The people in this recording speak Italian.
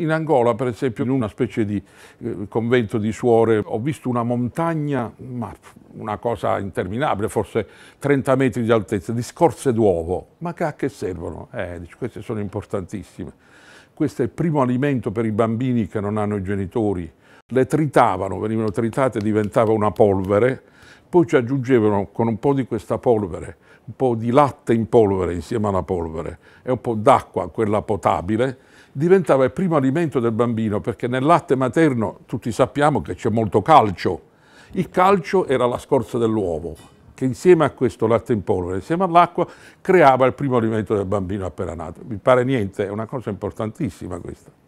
In Angola, per esempio, in una specie di eh, convento di suore, ho visto una montagna, ma una cosa interminabile, forse 30 metri di altezza, di scorze d'uovo. Ma che a che servono? Eh, queste sono importantissime. Questo è il primo alimento per i bambini che non hanno i genitori. Le tritavano, venivano tritate, diventava una polvere, poi ci aggiungevano con un po' di questa polvere, un po' di latte in polvere insieme alla polvere e un po' d'acqua, quella potabile, diventava il primo alimento del bambino, perché nel latte materno tutti sappiamo che c'è molto calcio. Il calcio era la scorza dell'uovo, che insieme a questo latte in polvere, insieme all'acqua, creava il primo alimento del bambino appena nato. Mi pare niente, è una cosa importantissima questa.